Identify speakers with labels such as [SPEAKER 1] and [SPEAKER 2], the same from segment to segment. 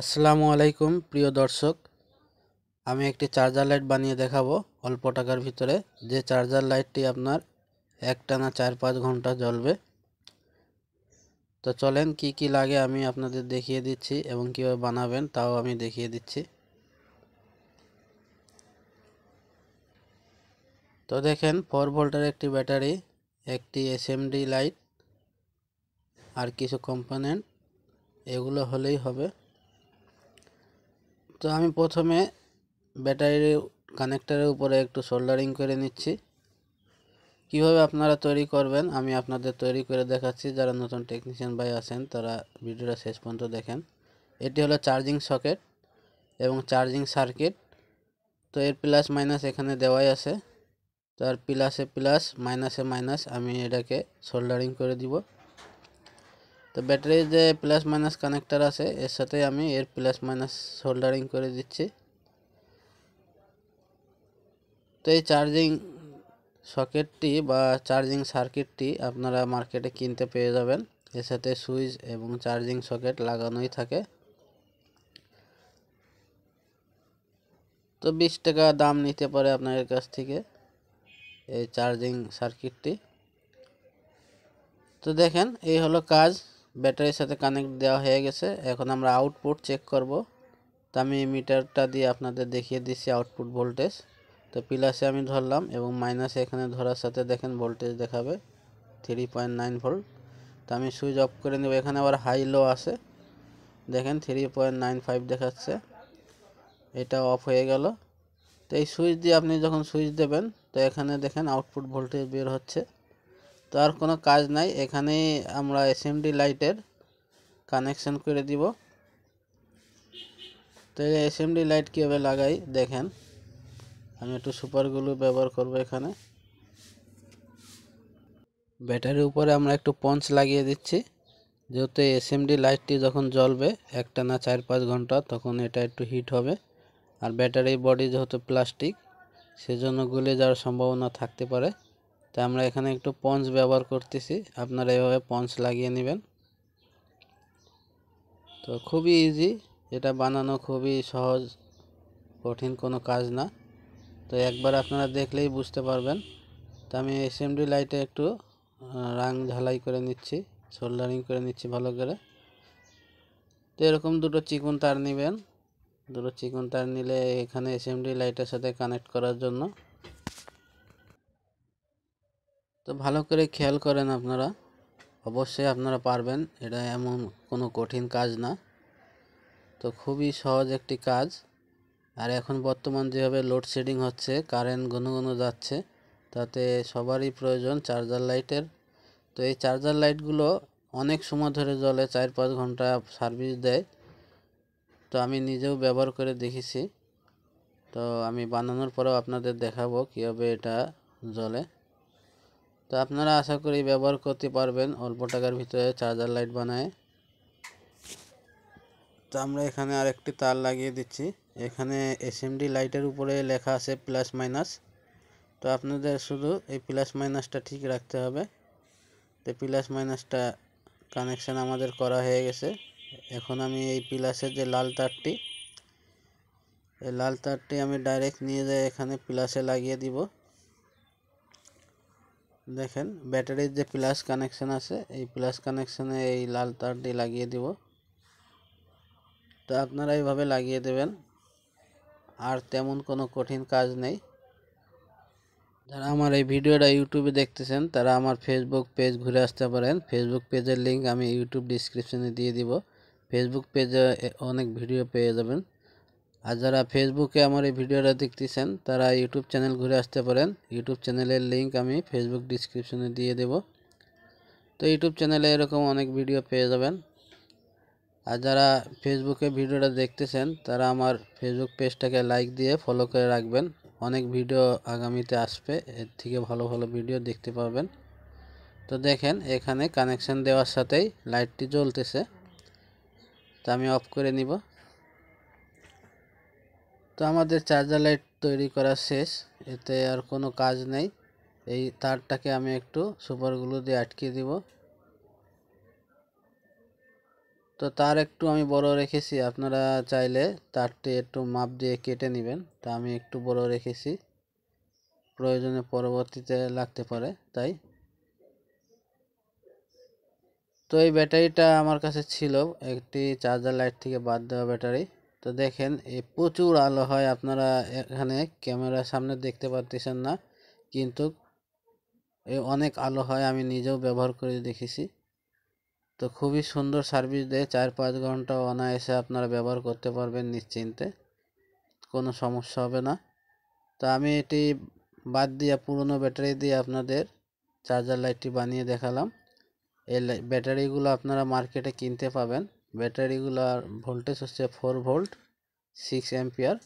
[SPEAKER 1] আসসালামু আলাইকুম প্রিয় দর্শক আমি একটি চার্জার লাইট বানিয়ে দেখাবো অল্প টাকার ভিতরে যে চার্জার লাইটটি আপনার একটানা চার পাঁচ ঘন্টা জ্বলবে তো চলেন কি কি লাগে আমি আপনাদের দেখিয়ে দিচ্ছি এবং কীভাবে বানাবেন তাও আমি দেখিয়ে দিচ্ছি তো দেখেন ফোর ভোল্টের একটি ব্যাটারি একটি এসএমডি লাইট আর কিছু কম্পোনেন্ট এগুলো হলেই হবে তো আমি প্রথমে ব্যাটারির কানেক্টারের উপরে একটু সোল্ডারিং করে নিচ্ছি কিভাবে আপনারা তৈরি করবেন আমি আপনাদের তৈরি করে দেখাচ্ছি যারা নতুন টেকনিশিয়ান ভাই আছেন তারা ভিডিওটা শেষ পর্যন্ত দেখেন এটি হলো চার্জিং সকেট এবং চার্জিং সার্কিট তো এর প্লাস মাইনাস এখানে দেওয়াই আছে তার প্লাসে প্লাস মাইনাসে মাইনাস আমি এটাকে সোল্ডারিং করে দিব তো ব্যাটারির যে প্লাস মাইনাস কানেক্টার আছে এর সাথে আমি এর প্লাস মাইনাস হোল্ডারিং করে দিচ্ছি তো এই চার্জিং সকেটটি বা চার্জিং সার্কিটটি আপনারা মার্কেটে কিনতে পেয়ে যাবেন এর সাথে সুইচ এবং চার্জিং সকেট লাগানোই থাকে তো বিশ টাকা দাম নিতে পারে আপনাদের কাছ থেকে এই চার্জিং সার্কিটটি তো দেখেন এই হলো কাজ ব্যাটারির সাথে কানেক্ট দেওয়া হয়ে গেছে এখন আমরা আউটপুট চেক করব তো আমি মিটারটা দিয়ে আপনাদের দেখিয়ে দিছি আউটপুট ভোল্টেজ তো প্লাসে আমি ধরলাম এবং মাইনাসে এখানে ধরার সাথে দেখেন ভোল্টেজ দেখাবে থ্রি পয়েন্ট নাইন ভোল্ট তো আমি সুইচ অফ করে নেব এখানে আবার হাই লো আছে দেখেন থ্রি পয়েন্ট নাইন ফাইভ দেখাচ্ছে এটা অফ হয়ে গেল তো এই সুইচ দিয়ে আপনি যখন সুইচ দেবেন তো এখানে দেখেন আউটপুট ভোল্টেজ বের হচ্ছে তো আর কোনো কাজ নাই এখানে আমরা এসএমডি লাইটের কানেকশন করে দিব তো এসএমডি লাইট কীভাবে লাগাই দেখেন আমি একটু সুপারগুলো ব্যবহার করব এখানে ব্যাটারির উপরে আমরা একটু পঞ্চ লাগিয়ে দিচ্ছি যেহেতু এসএমডি লাইটটি যখন জ্বলবে একটা না চার পাঁচ ঘন্টা তখন এটা একটু হিট হবে আর ব্যাটারি বডি যেহেতু প্লাস্টিক সেজন্য গুলে যাওয়ার সম্ভাবনা থাকতে পারে তো আমরা এখানে একটু পঞ্চ ব্যবহার করতেছি আপনারা এভাবে পঞ্চ লাগিয়ে নেবেন তো খুবই ইজি এটা বানানো খুবই সহজ কঠিন কোনো কাজ না তো একবার আপনারা দেখলেই বুঝতে পারবেন তো আমি এসএমডি লাইটে একটু রাং ঝালাই করে নিচ্ছি সোল্ডারিং করে নিচ্ছি ভালো করে তো এরকম দুটো চিকুন তার নেবেন দুটো চিকুন তার নিলে এখানে এসএমডি লাইটের সাথে কানেক্ট করার জন্য তো ভালো করে খেয়াল করেন আপনারা অবশ্যই আপনারা পারবেন এটা এমন কোনো কঠিন কাজ না তো খুবই সহজ একটি কাজ আর এখন বর্তমান যেভাবে লোডশেডিং হচ্ছে কারেন্ট ঘন ঘন যাচ্ছে তাতে সবারই প্রয়োজন চার্জার লাইটের তো এই চার্জার লাইটগুলো অনেক সময় ধরে জলে চার পাঁচ ঘন্টা সার্ভিস দেয় তো আমি নিজেও ব্যবহার করে দেখেছি তো আমি বানানোর পরেও আপনাদের দেখাবো কীভাবে এটা জলে তো আপনারা আশা করি ব্যবহার করতে পারবেন অল্প টাকার ভিতরে চার্জার লাইট বানায় তো আমরা এখানে আরেকটি তার লাগিয়ে দিচ্ছি এখানে এসএমডি লাইটের উপরে লেখা আছে প্লাস মাইনাস তো আপনাদের শুধু এই প্লাস মাইনাসটা ঠিক রাখতে হবে তো প্লাস মাইনাসটা কানেকশান আমাদের করা হয়ে গেছে এখন আমি এই প্লাসের যে লাল তারটি এই লাল তারটি আমি ডাইরেক্ট নিয়ে যাই এখানে প্লাসে লাগিয়ে দিব দেখেন ব্যাটারির যে প্লাস কানেকশন আছে এই প্লাস কানেকশনে এই লাল তারটি লাগিয়ে দেব তো আপনারা এইভাবে লাগিয়ে দেবেন আর তেমন কোনো কঠিন কাজ নেই যারা আমার এই ভিডিওটা ইউটিউবে দেখতেছেন তারা আমার ফেসবুক পেজ ঘুরে আসতে পারেন ফেসবুক পেজের লিংক আমি ইউটিউব ডেসক্রিপশনে দিয়ে দেব ফেসবুক পেজে অনেক ভিডিও পেয়ে যাবেন আর যারা ফেসবুকে আমার এই ভিডিওটা দেখতেছেন তারা ইউটিউব চ্যানেল ঘুরে আসতে পারেন ইউটিউব চ্যানেলের লিঙ্ক আমি ফেসবুক ডিসক্রিপশনে দিয়ে দেব তো ইউটিউব চ্যানেলে এরকম অনেক ভিডিও পেয়ে যাবেন আর যারা ফেসবুকে ভিডিওটা দেখতেছেন তারা আমার ফেসবুক পেজটাকে লাইক দিয়ে ফলো করে রাখবেন অনেক ভিডিও আগামীতে আসবে এর থেকে ভালো ভালো ভিডিও দেখতে পাবেন তো দেখেন এখানে কানেকশান দেওয়ার সাথেই লাইটটি জ্বলতেছে তো আমি অফ করে নিব তো আমাদের চার্জার লাইট তৈরি করা শেষ এতে আর কোনো কাজ নেই এই তারটাকে আমি একটু সুপারগুলো দিয়ে আটকে দিব তো তার একটু আমি বড় রেখেছি আপনারা চাইলে তারটি একটু মাপ দিয়ে কেটে নেবেন তা আমি একটু বড় রেখেছি প্রয়োজনে পরবর্তীতে লাগতে পারে তাই তো এই ব্যাটারিটা আমার কাছে ছিল একটি চার্জার লাইট থেকে বাদ দেওয়া ব্যাটারি তো দেখেন এ প্রচুর আলো হয় আপনারা এখানে ক্যামেরার সামনে দেখতে পারতেছেন না কিন্তু এ অনেক আলো হয় আমি নিজেও ব্যবহার করে দেখেছি তো খুবই সুন্দর সার্ভিস দেয় চার পাঁচ ঘন্টা অনায়াসে আপনারা ব্যবহার করতে পারবেন নিশ্চিন্তে কোনো সমস্যা হবে না তো আমি এটি বাদ দিয়ে পুরনো ব্যাটারি দিয়ে আপনাদের চার্জার লাইটটি বানিয়ে দেখালাম এই ব্যাটারিগুলো আপনারা মার্কেটে কিনতে পাবেন ব্যাটারিগুলার ভোল্টেজ হচ্ছে ফোর ভোল্ট সিক্স অ্যাম্পিয়ার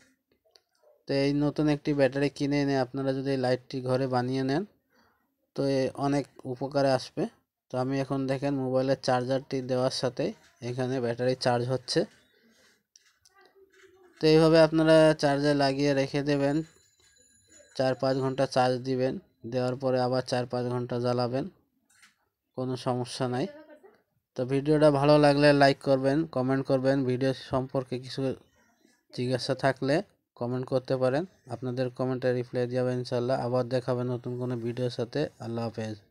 [SPEAKER 1] তো এই নতুন একটি ব্যাটারি কিনে এনে আপনারা যদি এই লাইটটি ঘরে বানিয়ে নেন তো অনেক উপকারে আসবে তো আমি এখন দেখেন মোবাইলের চার্জারটি দেওয়ার সাথে এখানে ব্যাটারি চার্জ হচ্ছে তো এইভাবে আপনারা চার্জার লাগিয়ে রেখে দেবেন চার পাঁচ ঘন্টা চার্জ দিবেন দেওয়ার পরে আবার চার পাঁচ ঘন্টা জ্বালাবেন কোনো সমস্যা নাই তো ভিডিওটা ভালো লাগলে লাইক করবেন কমেন্ট করবেন ভিডিও সম্পর্কে কিছু জিজ্ঞাসা থাকলে কমেন্ট করতে পারেন আপনাদের কমেন্টে রিপ্লাই দেওয়া ইনশাল্লাহ আবার দেখাবেন নতুন কোনো ভিডিওর সাথে আল্লাহ হাফেজ